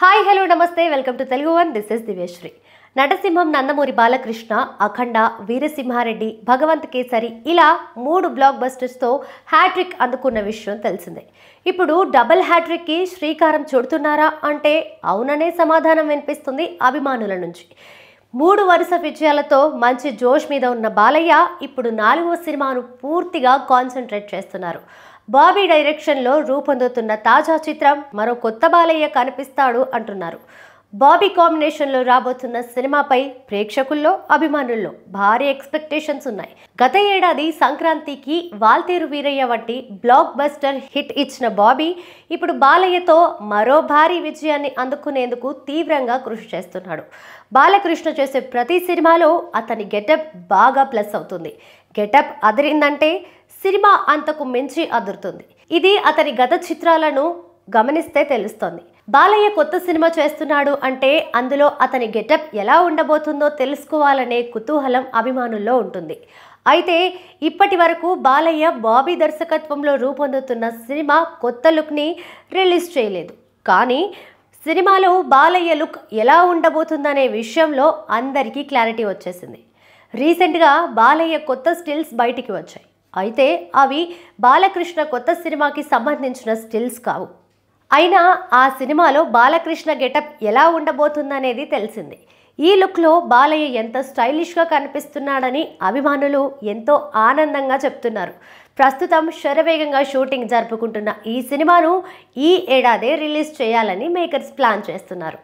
hi hello నమస్తే welcome to Telugu one this is Divyasri Natasimham Nandamuri Balakrishna Akhanda Veera Simha Reddy Bhagavanth Kesari ఇలా మూడు బ్లాక్ బస్టర్స్తో హ్యాట్రిక్ అందుకున్న విషయం తెలిసిందే ఇప్పుడు డబల్ హ్యాట్రిక్కి శ్రీకారం చుడుతున్నారా అంటే అవుననే సమాధానం వినిపిస్తుంది అభిమానుల నుంచి మూడు వరుస విజయాలతో మంచి జోష్ మీద ఉన్న బాలయ్య ఇప్పుడు నాలుగో సినిమాను పూర్తిగా కాన్సన్ట్రేట్ చేస్తున్నారు బాబీ డైరెక్షన్లో రూపొందుతున్న తాజా చిత్రం మరో కొత్త బాలయ్య కనిపిస్తాడు అంటున్నారు బాబీ కాంబినేషన్లో రాబోతున్న సినిమాపై ప్రేక్షకుల్లో అభిమానుల్లో భారీ ఎక్స్పెక్టేషన్స్ ఉన్నాయి గత ఏడాది సంక్రాంతికి వాల్తేరు వీరయ్య వంటి బ్లాక్ బస్టర్ హిట్ ఇచ్చిన బాబీ ఇప్పుడు బాలయ్యతో మరో భారీ విజయాన్ని అందుకునేందుకు తీవ్రంగా కృషి చేస్తున్నాడు బాలకృష్ణ చేసే ప్రతి సినిమాలో అతని గెటప్ బాగా ప్లస్ అవుతుంది గెటప్ అదిరిందంటే సినిమా అంతకు మించి అదురుతుంది ఇది అతని గత చిత్రాలను గమనిస్తే తెలుస్తోంది బాలయ్య కొత్త సినిమా చేస్తున్నాడు అంటే అందులో అతని గెటప్ ఎలా ఉండబోతుందో తెలుసుకోవాలనే కుతూహలం అభిమానుల్లో ఉంటుంది అయితే ఇప్పటి వరకు బాలయ్య బాబీ దర్శకత్వంలో రూపొందుతున్న సినిమా కొత్త లుక్ని రిలీజ్ చేయలేదు కానీ సినిమాలో బాలయ్య లుక్ ఎలా ఉండబోతుందనే విషయంలో అందరికీ క్లారిటీ వచ్చేసింది రీసెంట్గా బాలయ్య కొత్త స్టిల్స్ బయటికి వచ్చాయి అయితే అవి బాలకృష్ణ కొత్త సినిమాకి సంబంధించిన స్టిల్స్ కావు అయినా ఆ సినిమాలో బాలకృష్ణ గెటప్ ఎలా ఉండబోతుందనేది తెలిసింది ఈ లుక్లో బాలయ్య ఎంత స్టైలిష్గా కనిపిస్తున్నాడని అభిమానులు ఎంతో ఆనందంగా చెప్తున్నారు ప్రస్తుతం శరవేగంగా షూటింగ్ జరుపుకుంటున్న ఈ సినిమాను ఈ ఏడాదే రిలీజ్ చేయాలని మేకర్స్ ప్లాన్ చేస్తున్నారు